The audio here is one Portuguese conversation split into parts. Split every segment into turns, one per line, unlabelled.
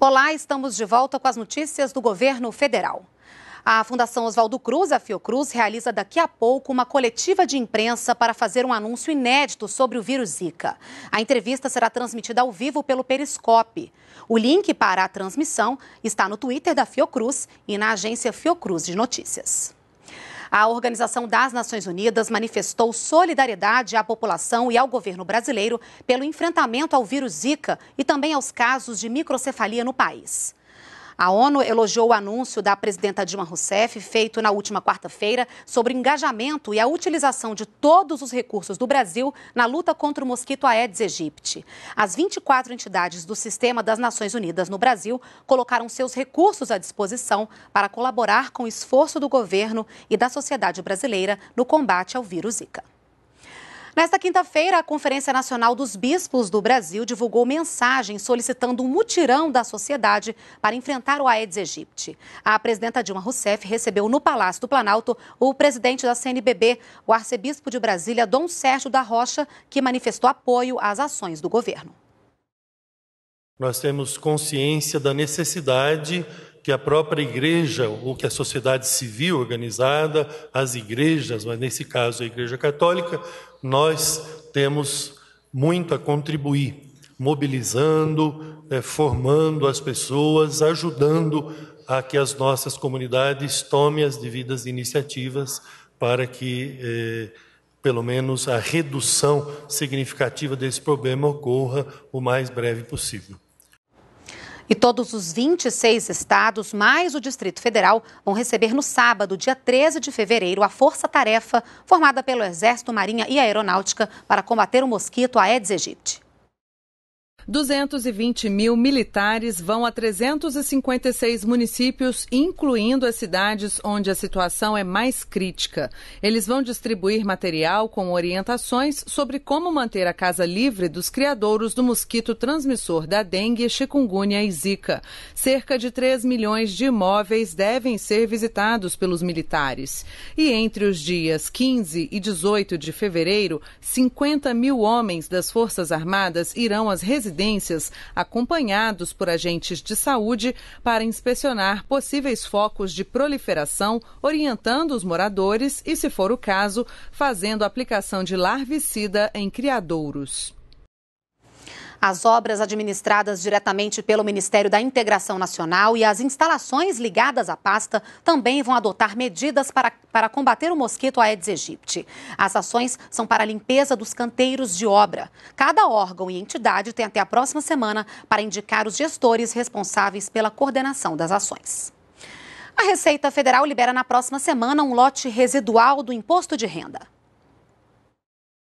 Olá, estamos de volta com as notícias do governo federal. A Fundação Oswaldo Cruz, a Fiocruz, realiza daqui a pouco uma coletiva de imprensa para fazer um anúncio inédito sobre o vírus Zika. A entrevista será transmitida ao vivo pelo Periscope. O link para a transmissão está no Twitter da Fiocruz e na agência Fiocruz de Notícias. A Organização das Nações Unidas manifestou solidariedade à população e ao governo brasileiro pelo enfrentamento ao vírus Zika e também aos casos de microcefalia no país. A ONU elogiou o anúncio da presidenta Dilma Rousseff, feito na última quarta-feira, sobre engajamento e a utilização de todos os recursos do Brasil na luta contra o mosquito Aedes aegypti. As 24 entidades do Sistema das Nações Unidas no Brasil colocaram seus recursos à disposição para colaborar com o esforço do governo e da sociedade brasileira no combate ao vírus Zika. Nesta quinta-feira, a Conferência Nacional dos Bispos do Brasil divulgou mensagem solicitando um mutirão da sociedade para enfrentar o Aedes aegypti. A presidenta Dilma Rousseff recebeu no Palácio do Planalto o presidente da CNBB, o arcebispo de Brasília, Dom Sérgio da Rocha, que manifestou apoio às ações do governo.
Nós temos consciência da necessidade que a própria igreja, ou que a sociedade civil organizada, as igrejas, mas nesse caso a Igreja Católica, nós temos muito a contribuir, mobilizando, eh, formando as pessoas, ajudando a que as nossas comunidades tomem as devidas iniciativas para que, eh, pelo menos, a redução significativa desse problema ocorra o mais breve possível.
E todos os 26 estados, mais o Distrito Federal, vão receber no sábado, dia 13 de fevereiro, a força-tarefa formada pelo Exército, Marinha e Aeronáutica para combater o mosquito Aedes aegypti.
220 mil militares vão a 356 municípios, incluindo as cidades onde a situação é mais crítica. Eles vão distribuir material com orientações sobre como manter a casa livre dos criadouros do mosquito transmissor da dengue, chikungunya e zika. Cerca de 3 milhões de imóveis devem ser visitados pelos militares. E entre os dias 15 e 18 de fevereiro, 50 mil homens das Forças Armadas irão às residências residências, acompanhados por agentes de saúde, para inspecionar possíveis focos de proliferação, orientando os moradores e, se for o caso, fazendo aplicação de larvicida em criadouros. As obras administradas
diretamente pelo Ministério da Integração Nacional e as instalações ligadas à pasta também vão adotar medidas para, para combater o mosquito Aedes aegypti. As ações são para a limpeza dos canteiros de obra. Cada órgão e entidade tem até a próxima semana para indicar os gestores responsáveis pela coordenação das ações. A Receita Federal libera na próxima semana um lote residual do imposto de renda.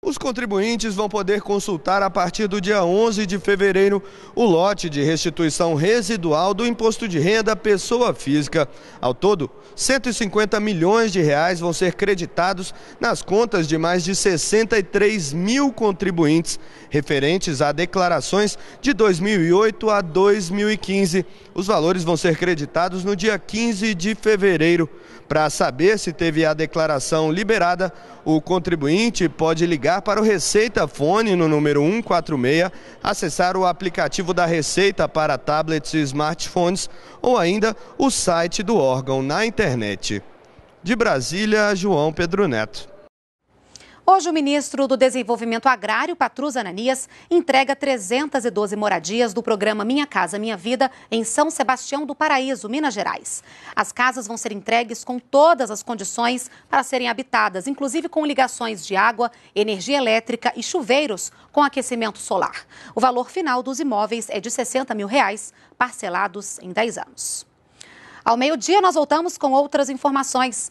Os contribuintes vão poder consultar a partir do dia 11 de fevereiro o lote de restituição residual do imposto de renda pessoa física. Ao todo, 150 milhões de reais vão ser creditados nas contas de mais de 63 mil contribuintes, referentes a declarações de 2008 a 2015. Os valores vão ser creditados no dia 15 de fevereiro. Para saber se teve a declaração liberada, o contribuinte pode ligar ligar para o Receita Fone no número 146, acessar o aplicativo da Receita para tablets e smartphones ou ainda o site do órgão na internet. De Brasília, João Pedro Neto.
Hoje, o ministro do Desenvolvimento Agrário, Patrus Ananias, entrega 312 moradias do programa Minha Casa Minha Vida em São Sebastião do Paraíso, Minas Gerais. As casas vão ser entregues com todas as condições para serem habitadas, inclusive com ligações de água, energia elétrica e chuveiros com aquecimento solar. O valor final dos imóveis é de 60 mil reais, parcelados em 10 anos. Ao meio-dia, nós voltamos com outras informações.